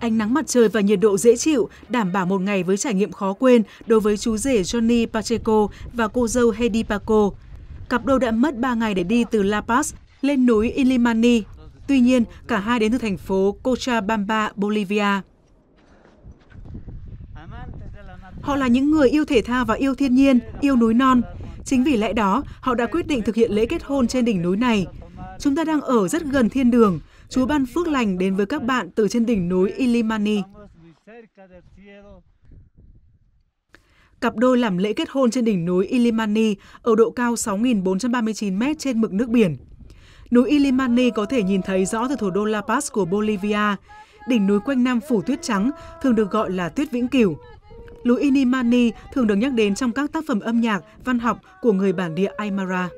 Ánh nắng mặt trời và nhiệt độ dễ chịu đảm bảo một ngày với trải nghiệm khó quên đối với chú rể Johnny Pacheco và cô dâu Heidi Paco. Cặp đôi đã mất 3 ngày để đi từ La Paz lên núi Illimani. Tuy nhiên, cả hai đến từ thành phố Cochabamba, Bolivia. Họ là những người yêu thể thao và yêu thiên nhiên, yêu núi non. Chính vì lẽ đó, họ đã quyết định thực hiện lễ kết hôn trên đỉnh núi này. Chúng ta đang ở rất gần thiên đường. Chúa ban phước lành đến với các bạn từ trên đỉnh núi Ilimani. Cặp đôi làm lễ kết hôn trên đỉnh núi Ilimani ở độ cao 6.439 m trên mực nước biển. Núi Ilimani có thể nhìn thấy rõ từ thủ đô La Paz của Bolivia. Đỉnh núi quanh năm phủ tuyết trắng, thường được gọi là tuyết vĩnh cửu. Núi Ilimani thường được nhắc đến trong các tác phẩm âm nhạc, văn học của người bản địa Aymara.